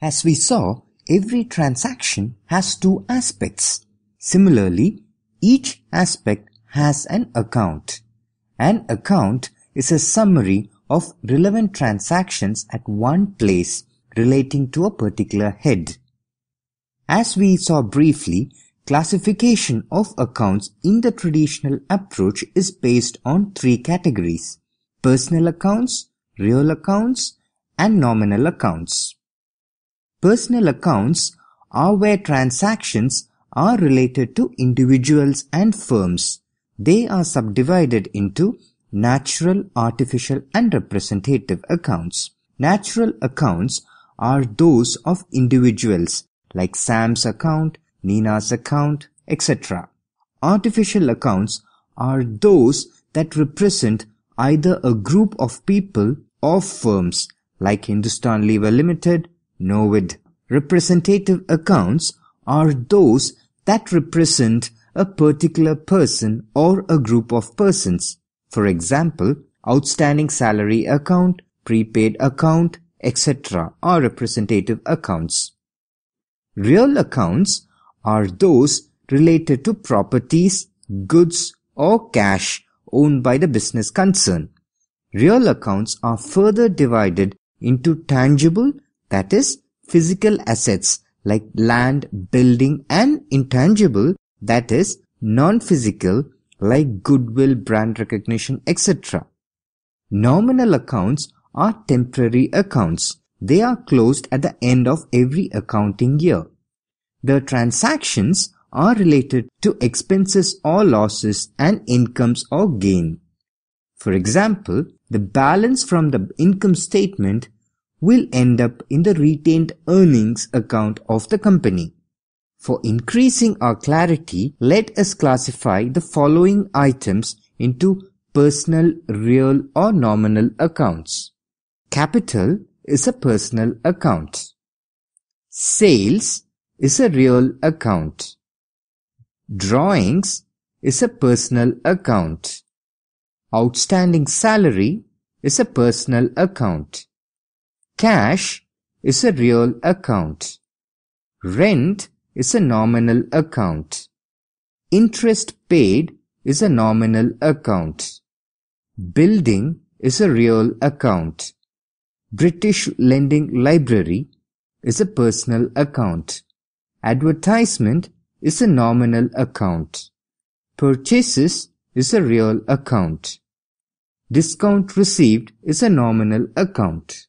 As we saw, every transaction has two aspects. Similarly, each aspect has an account. An account is a summary of relevant transactions at one place relating to a particular head. As we saw briefly, classification of accounts in the traditional approach is based on three categories personal accounts, real accounts, and nominal accounts. Personal accounts are where transactions are related to individuals and firms. They are subdivided into natural, artificial and representative accounts. Natural accounts are those of individuals like Sam's account, Nina's account, etc. Artificial accounts are those that represent either a group of people or firms like Hindustan Lever Limited, NOVID representative accounts are those that represent a particular person or a group of persons. For example, outstanding salary account, prepaid account, etc. are representative accounts. Real accounts are those related to properties, goods or cash owned by the business concern. Real accounts are further divided into tangible that is physical assets like land, building and intangible that is non-physical like goodwill, brand recognition, etc. Nominal accounts are temporary accounts. They are closed at the end of every accounting year. The transactions are related to expenses or losses and incomes or gain. For example, the balance from the income statement will end up in the retained earnings account of the company. For increasing our clarity, let us classify the following items into personal, real or nominal accounts. Capital is a personal account. Sales is a real account. Drawings is a personal account. Outstanding salary is a personal account. Cash is a real account. Rent is a nominal account. Interest paid is a nominal account. Building is a real account. British Lending Library is a personal account. Advertisement is a nominal account. Purchases is a real account. Discount received is a nominal account.